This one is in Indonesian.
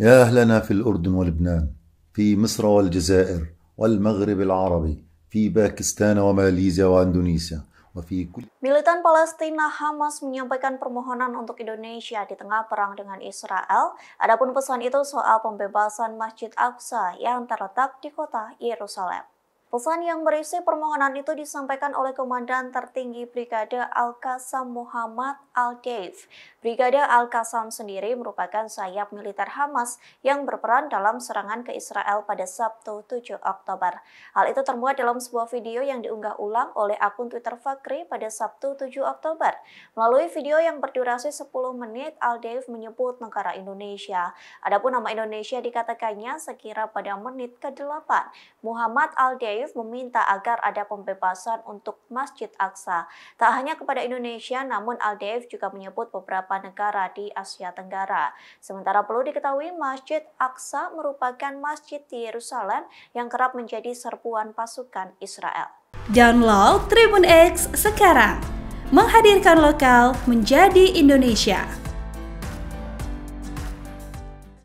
يا أهلنا في الأردن ولبنان في مصر والجزائر والمغرب العربي في باكستان وماليزيا وأندونيسيا Militan Palestina Hamas menyampaikan permohonan untuk Indonesia di tengah perang dengan Israel. Adapun pesan itu soal pembebasan Masjid Aqsa yang terletak di kota Yerusalem. Pesan yang berisi permohonan itu disampaikan oleh Komandan Tertinggi Brigade al Qasam Muhammad Al-Daif. Brigade al Qasam sendiri merupakan sayap militer Hamas yang berperan dalam serangan ke Israel pada Sabtu 7 Oktober. Hal itu termuat dalam sebuah video yang diunggah ulang oleh akun Twitter Fakri pada Sabtu 7 Oktober. Melalui video yang berdurasi 10 menit, Al-Daif menyebut negara Indonesia. Adapun nama Indonesia dikatakannya sekira pada menit ke-8. Muhammad Al-Daif Syarif meminta agar ada pembebasan untuk Masjid Aqsa. Tak hanya kepada Indonesia, namun Aldev juga menyebut beberapa negara di Asia Tenggara. Sementara perlu diketahui, Masjid Aqsa merupakan masjid di Yerusalem yang kerap menjadi serbuan pasukan Israel. Download Tribun X sekarang. Menghadirkan lokal menjadi Indonesia.